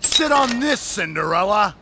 Sit on this, Cinderella!